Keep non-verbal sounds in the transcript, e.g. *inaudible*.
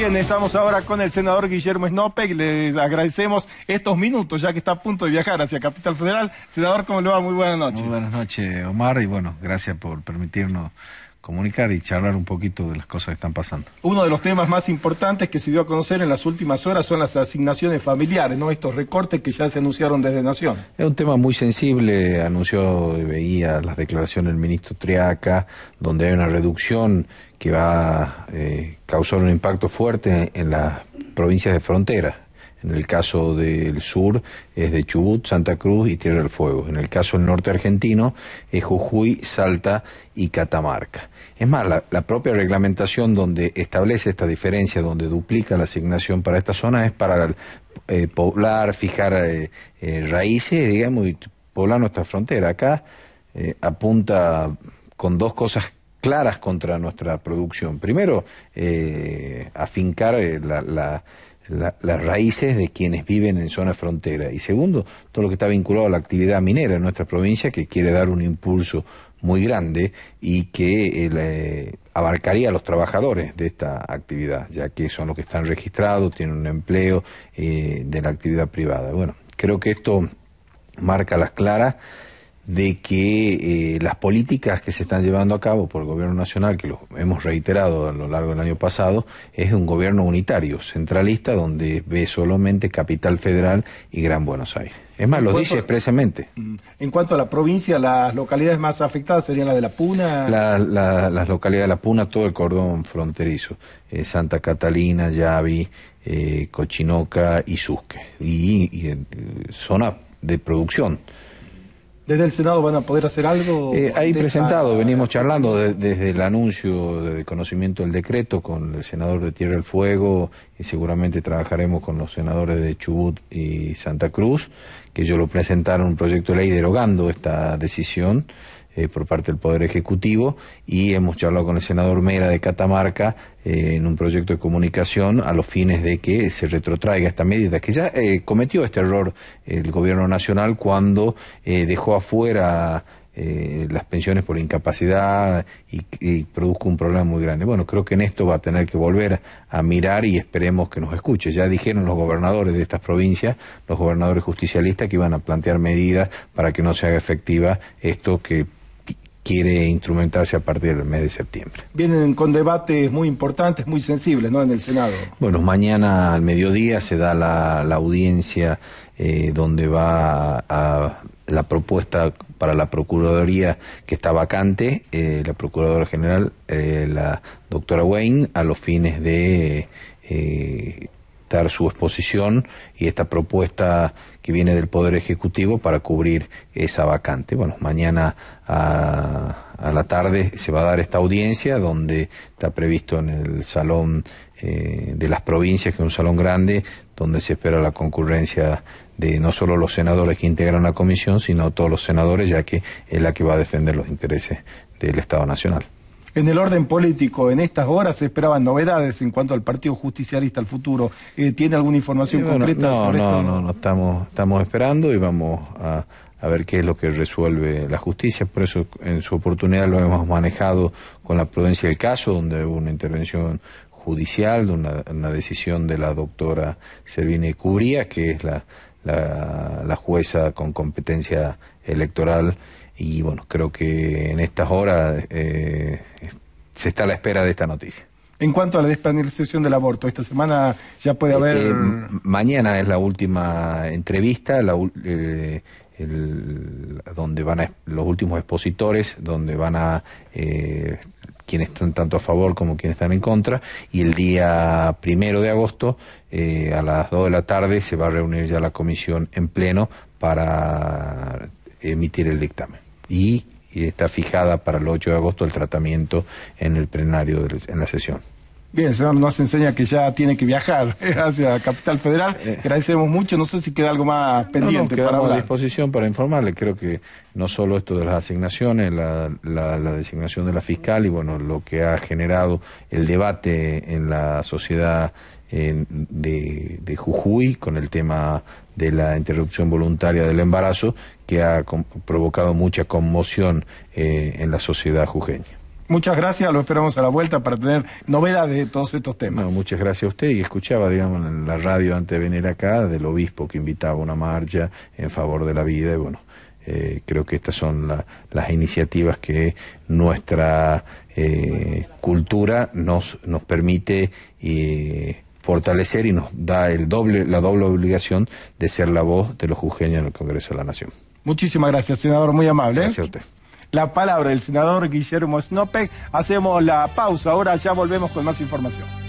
Bien, estamos ahora con el senador Guillermo Snope Le agradecemos estos minutos ya que está a punto de viajar hacia Capital Federal. Senador, ¿cómo le va? Muy buenas noches. Muy buenas noches, Omar, y bueno, gracias por permitirnos comunicar y charlar un poquito de las cosas que están pasando. Uno de los temas más importantes que se dio a conocer en las últimas horas son las asignaciones familiares, ¿no? Estos recortes que ya se anunciaron desde Nación. Es un tema muy sensible, anunció y veía las declaraciones del ministro Triaca, donde hay una reducción que va a eh, causar un impacto fuerte en las provincias de frontera en el caso del sur es de Chubut, Santa Cruz y Tierra del Fuego. En el caso del norte argentino es Jujuy, Salta y Catamarca. Es más, la, propia reglamentación donde establece esta diferencia, donde duplica la asignación para esta zona, es para eh, poblar, fijar eh, eh, raíces, digamos, y poblar nuestra frontera. Acá eh, apunta con dos cosas claras contra nuestra producción. Primero, afincar la las raíces de quienes viven en zonas fronteras. Y segundo, todo lo que está vinculado a la actividad minera en nuestra provincia, que quiere dar un impulso muy grande y que eh, abarcaría a los trabajadores de esta actividad, ya que son los que están registrados, tienen un empleo eh, de la actividad privada. Bueno, creo que esto marca las claras de que eh, las políticas que se están llevando a cabo por el gobierno nacional, que lo hemos reiterado a lo largo del año pasado, es un gobierno unitario, centralista, donde ve solamente Capital Federal y Gran Buenos Aires. Es más, lo dice expresamente. Mm. En cuanto a la provincia, las localidades más afectadas serían las de La Puna. las localidades de La Puna, todo el cordón fronterizo. Eh, Santa Catalina, Yavi, eh, Cochinoca y Susque. Y, y zona de producción ¿Desde el Senado van a poder hacer algo? Eh, ahí presentado, venimos charlando desde el anuncio de conocimiento del decreto con el senador de Tierra del Fuego y seguramente trabajaremos con los senadores de Chubut y Santa Cruz, que ellos lo presentaron un proyecto de ley derogando esta decisión eh, por parte del Poder Ejecutivo y hemos hablado con el senador Mera de Catamarca eh, en un proyecto de comunicación a los fines de que se retrotraiga esta medida, que ya eh, cometió este error el Gobierno Nacional cuando dejó afuera las pensiones por incapacidad y, produjo un problema muy grande. Bueno, creo que en esto va a tener que volver a mirar y esperemos que nos escuche. Ya dijeron los gobernadores de estas provincias, los gobernadores justicialistas, que iban a plantear medidas para que no se haga efectiva esto que quiere instrumentarse a partir del mes de septiembre. Vienen con debates muy importantes, muy sensibles, ¿no? En el Senado. Bueno, mañana al mediodía se da la, audiencia eh, donde va a, la propuesta para la Procuraduría que está vacante, eh, la Procuradora General, eh, la doctora Wayne, a los fines de su exposición y esta propuesta que viene del Poder Ejecutivo para cubrir esa vacante. Bueno, mañana a, la tarde se va a dar esta audiencia donde está previsto en el Salón eh, de las Provincias, que es un salón grande, donde se espera la concurrencia de no solo los senadores que integran la comisión, sino todos los senadores, ya que es la que va a defender los intereses del Estado Nacional. En el orden político, en estas horas se esperaban novedades en cuanto al Partido Justicialista al futuro. Eh, ¿Tiene alguna información eh, concreta sobre esto? No, no, no, estamos, estamos esperando y vamos a, ver qué es lo que resuelve la justicia. Por eso en su oportunidad lo hemos manejado con la prudencia del caso, donde hubo una intervención judicial, de una, decisión de la doctora Servine Curia, que es la jueza con competencia electoral. Y bueno, creo que en estas horas eh, se está a la espera de esta noticia. En cuanto a la despenalización del aborto, esta semana ya puede haber... Eh, mañana es la última entrevista, eh, donde van los últimos expositores, donde van a quienes están tanto a favor como quienes están en contra, y el día primero de agosto, a las 2 de la tarde, se va a reunir ya la comisión en pleno para emitir el dictamen y está fijada para el 8 de agosto el tratamiento en el plenario, en la sesión. Bien, señor, nos enseña que ya tiene que viajar *laughs* hacia Capital Federal. Eh, eh. Agradecemos mucho. No sé si queda algo más pendiente. No, no, para a disposición para informarle. Creo que no solo esto de las asignaciones, la, la, designación de la fiscal y bueno, lo que ha generado el debate en la sociedad de, Jujuy con el tema de la interrupción voluntaria del embarazo que ha provocado mucha conmoción eh, en la sociedad jujeña. Muchas gracias, lo esperamos a la vuelta para tener novedades de todos estos temas. muchas gracias a usted y escuchaba, digamos, en la radio antes de venir acá del obispo que invitaba una marcha en favor de la vida y bueno, eh, creo que estas son las iniciativas que nuestra eh, cultura nos, nos permite y fortalecer y nos da el doble, la doble obligación de ser la voz de los jujeños en el Congreso de la Nación. Muchísimas gracias, senador, muy amable. Gracias a usted. La palabra del senador Guillermo Snopek. Hacemos la pausa, ahora ya volvemos con más información.